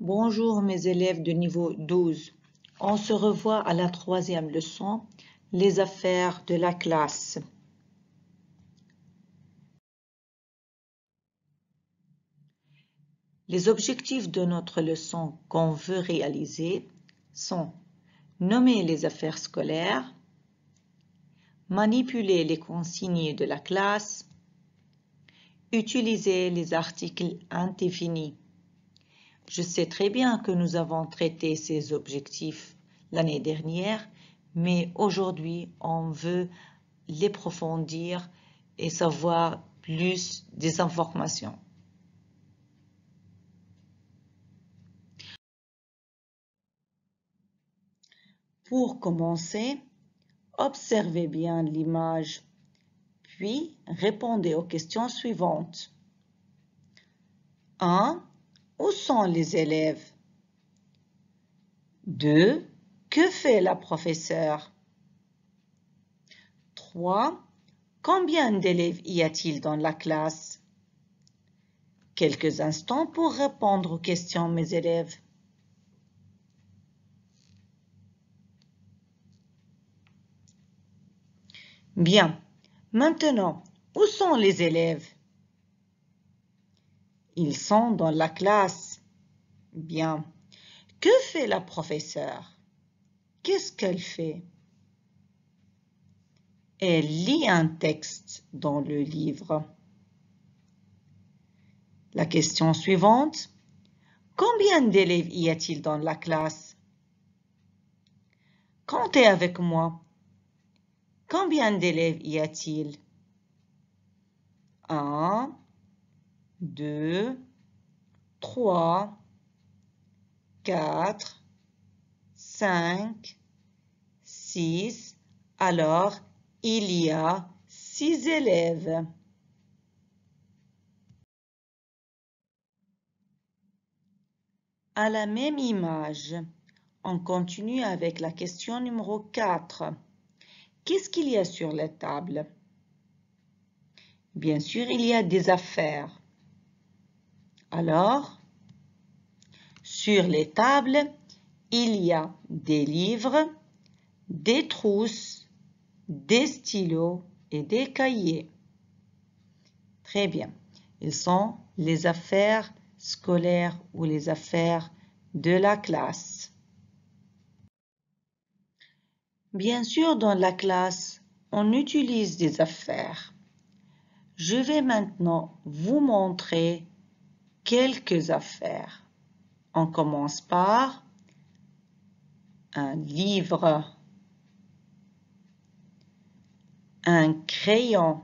Bonjour mes élèves de niveau 12. On se revoit à la troisième leçon, les affaires de la classe. Les objectifs de notre leçon qu'on veut réaliser sont nommer les affaires scolaires, manipuler les consignes de la classe, utiliser les articles indéfinis je sais très bien que nous avons traité ces objectifs l'année dernière, mais aujourd'hui, on veut les approfondir et savoir plus des informations. Pour commencer, observez bien l'image, puis répondez aux questions suivantes. 1. Où sont les élèves 2. Que fait la professeure 3. Combien d'élèves y a-t-il dans la classe Quelques instants pour répondre aux questions, mes élèves. Bien. Maintenant, où sont les élèves ils sont dans la classe. Bien. Que fait la professeure Qu'est-ce qu'elle fait Elle lit un texte dans le livre. La question suivante. Combien d'élèves y a-t-il dans la classe Comptez avec moi. Combien d'élèves y a-t-il 1, 2, 3, 4, 5, 6. Alors, il y a 6 élèves. À la même image, on continue avec la question numéro 4. Qu'est-ce qu'il y a sur la table Bien sûr, il y a des affaires. Alors, sur les tables, il y a des livres, des trousses, des stylos et des cahiers. Très bien. Ils sont les affaires scolaires ou les affaires de la classe. Bien sûr, dans la classe, on utilise des affaires. Je vais maintenant vous montrer quelques affaires. On commence par un livre, un crayon,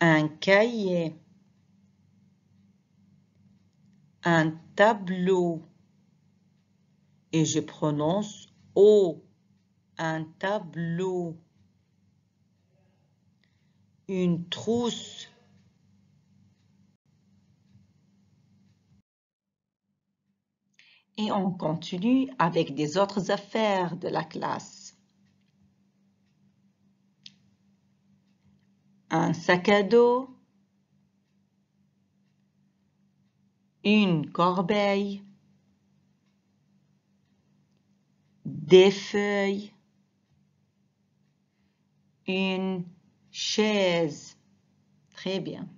un cahier, un tableau, et je prononce O, un tableau, une trousse, et on continue avec des autres affaires de la classe. Un sac à dos, une corbeille, des feuilles, une chaise. Très bien.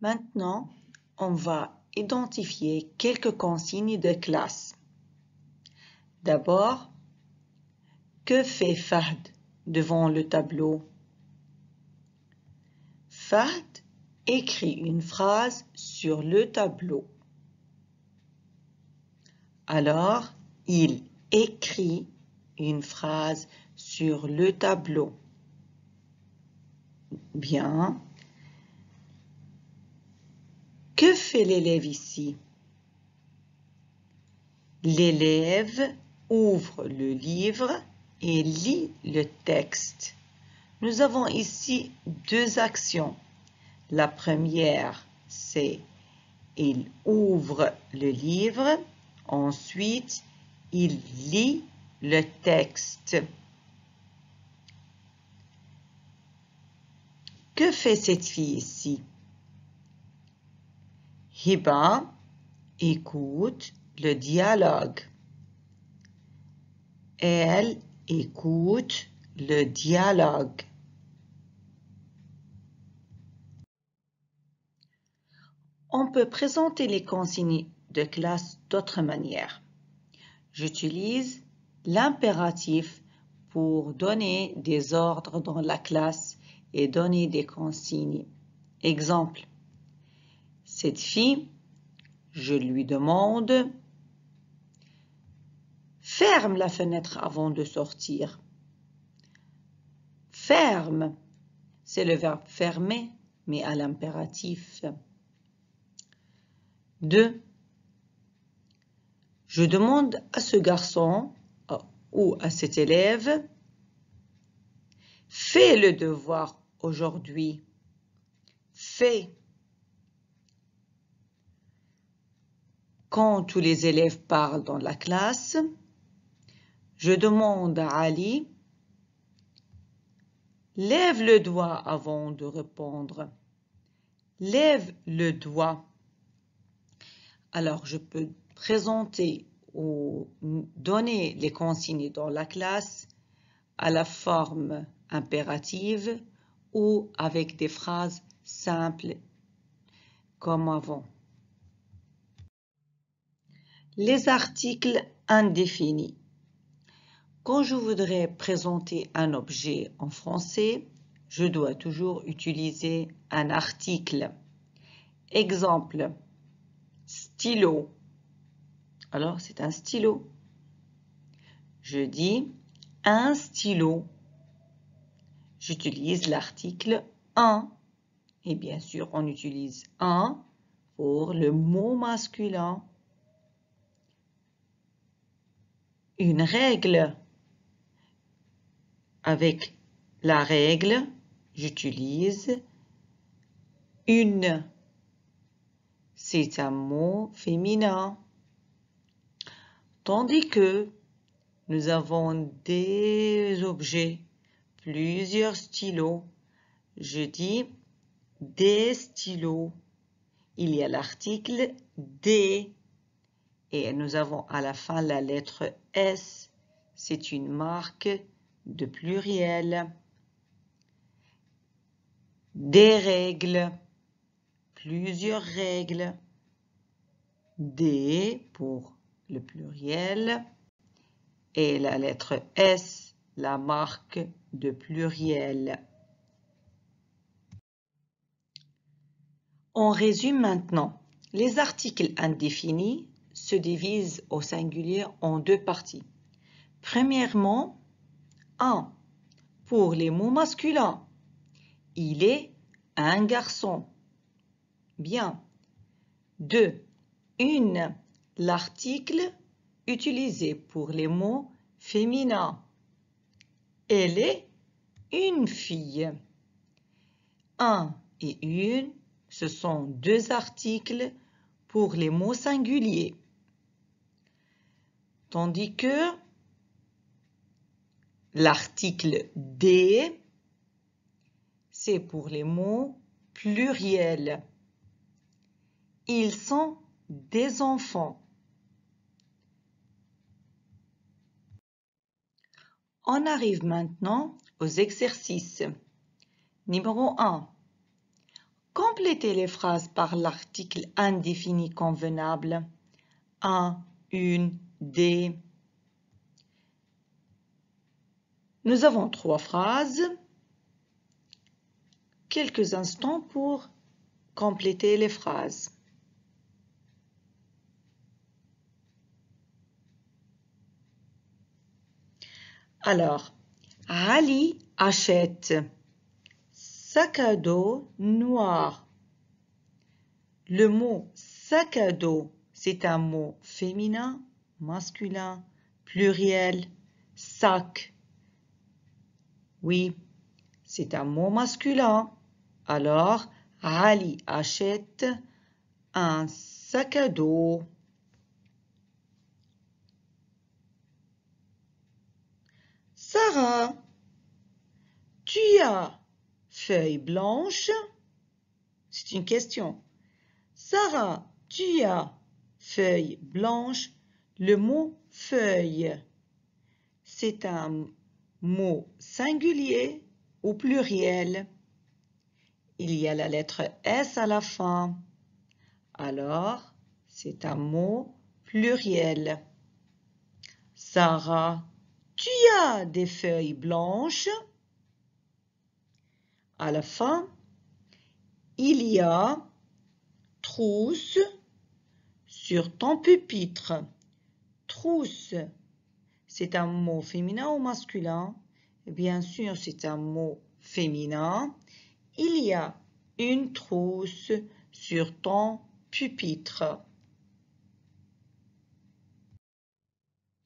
Maintenant, on va identifier quelques consignes de classe. D'abord, que fait Fahd devant le tableau Fahd écrit une phrase sur le tableau. Alors, il écrit une phrase sur le tableau. Bien. fait l'élève ici L'élève ouvre le livre et lit le texte. Nous avons ici deux actions. La première, c'est il ouvre le livre. Ensuite, il lit le texte. Que fait cette fille ici? Hiba écoute le dialogue. Elle écoute le dialogue. On peut présenter les consignes de classe d'autres manières. J'utilise l'impératif pour donner des ordres dans la classe et donner des consignes. Exemple, cette fille, je lui demande Ferme la fenêtre avant de sortir. Ferme, c'est le verbe fermer, mais à l'impératif. 2. Je demande à ce garçon euh, ou à cet élève Fais le devoir aujourd'hui. Fais quand tous les élèves parlent dans la classe, je demande à Ali, lève le doigt avant de répondre. Lève le doigt. Alors, je peux présenter ou donner les consignes dans la classe à la forme impérative ou avec des phrases simples comme avant. Les articles indéfinis. Quand je voudrais présenter un objet en français, je dois toujours utiliser un article. Exemple, stylo. Alors, c'est un stylo. Je dis un stylo. J'utilise l'article un. Et bien sûr, on utilise un pour le mot masculin une règle. Avec la règle, j'utilise une. C'est un mot féminin. Tandis que nous avons des objets, plusieurs stylos. Je dis des stylos. Il y a l'article des et nous avons à la fin la lettre S. C'est une marque de pluriel. Des règles, plusieurs règles. D pour le pluriel et la lettre S, la marque de pluriel. On résume maintenant les articles indéfinis se divise au singulier en deux parties. Premièrement, 1. Pour les mots masculins, il est un garçon. Bien. 2. Une. L'article utilisé pour les mots féminins. Elle est une fille. 1 et une, ce sont deux articles pour les mots singuliers. Tandis que l'article des, c'est pour les mots pluriels. Ils sont des enfants. On arrive maintenant aux exercices. Numéro 1. Complétez les phrases par l'article indéfini convenable. 1, une. D. Nous avons trois phrases. Quelques instants pour compléter les phrases. Alors, Ali achète sac à dos noir. Le mot sac à dos, c'est un mot féminin masculin, pluriel, sac. Oui, c'est un mot masculin. Alors, Ali achète un sac à dos. Sarah, tu as feuille blanche C'est une question. Sarah, tu as feuille blanche le mot feuille, c'est un mot singulier ou pluriel. Il y a la lettre S à la fin. Alors, c'est un mot pluriel. Sarah, tu as des feuilles blanches À la fin, il y a trousse sur ton pupitre. Trousse, c'est un mot féminin ou masculin Bien sûr, c'est un mot féminin. Il y a une trousse sur ton pupitre.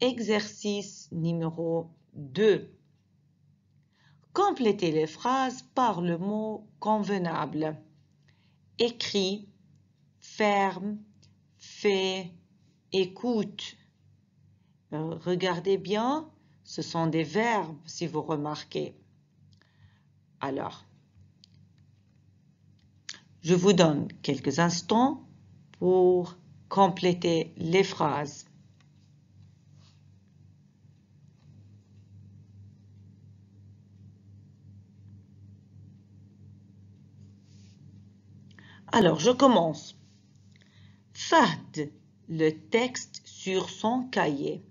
Exercice numéro 2. Complétez les phrases par le mot convenable. Écris, ferme, fais, écoute. Euh, regardez bien, ce sont des verbes si vous remarquez. Alors, je vous donne quelques instants pour compléter les phrases. Alors, je commence. Faites le texte sur son cahier.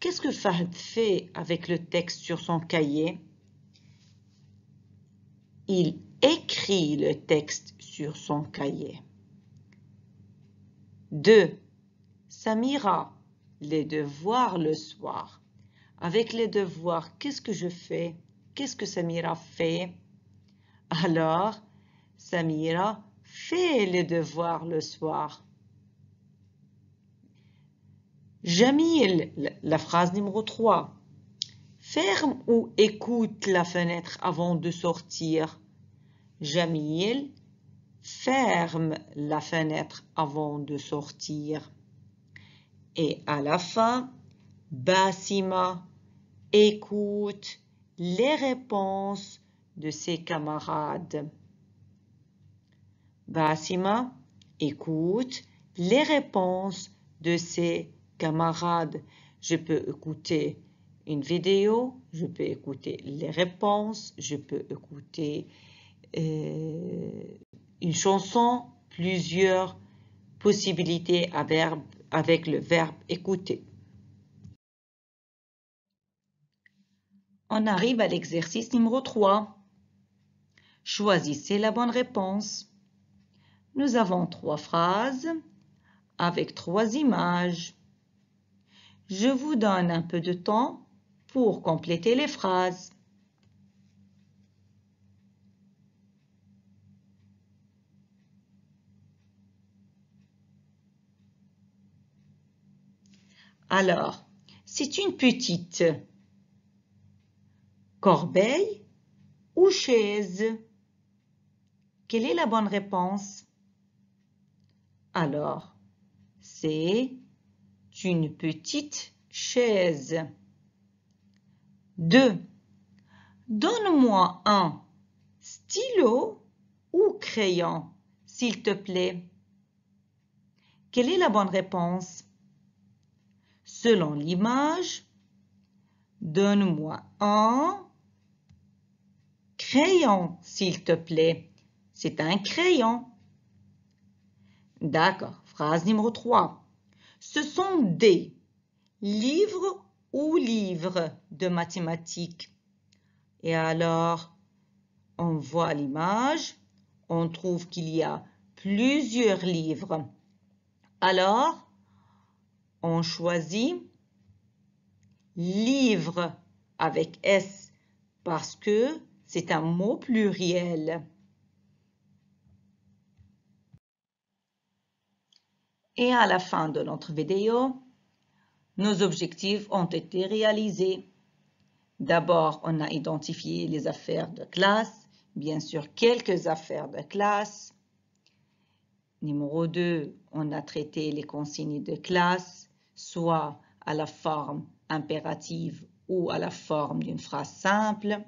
Qu'est-ce que Fahd fait avec le texte sur son cahier Il écrit le texte sur son cahier. 2. Samira, les devoirs le soir. Avec les devoirs, qu'est-ce que je fais Qu'est-ce que Samira fait Alors, Samira fait les devoirs le soir. Jamil, la phrase numéro 3. Ferme ou écoute la fenêtre avant de sortir. Jamil, ferme la fenêtre avant de sortir. Et à la fin, Basima écoute les réponses de ses camarades. Basima écoute les réponses de ses camarades Camarade, je peux écouter une vidéo, je peux écouter les réponses, je peux écouter euh, une chanson, plusieurs possibilités à verbe, avec le verbe écouter. On arrive à l'exercice numéro 3. Choisissez la bonne réponse. Nous avons trois phrases avec trois images. Je vous donne un peu de temps pour compléter les phrases. Alors, c'est une petite corbeille ou chaise Quelle est la bonne réponse Alors, c'est une petite chaise. 2. Donne-moi un stylo ou crayon, s'il te plaît. Quelle est la bonne réponse Selon l'image, donne-moi un crayon, s'il te plaît. C'est un crayon. D'accord, phrase numéro 3. Ce sont des livres ou livres de mathématiques. Et alors, on voit l'image, on trouve qu'il y a plusieurs livres. Alors, on choisit livre avec S parce que c'est un mot pluriel. et à la fin de notre vidéo, nos objectifs ont été réalisés. D'abord, on a identifié les affaires de classe, bien sûr quelques affaires de classe. Numéro 2, on a traité les consignes de classe, soit à la forme impérative ou à la forme d'une phrase simple.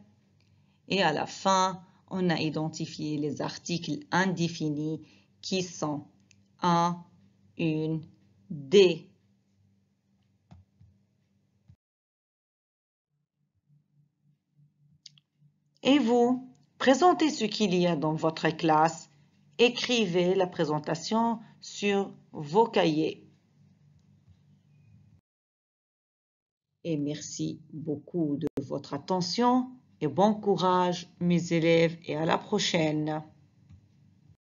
Et à la fin, on a identifié les articles indéfinis qui sont 1, une D. Et vous, présentez ce qu'il y a dans votre classe. Écrivez la présentation sur vos cahiers. Et merci beaucoup de votre attention et bon courage mes élèves et à la prochaine.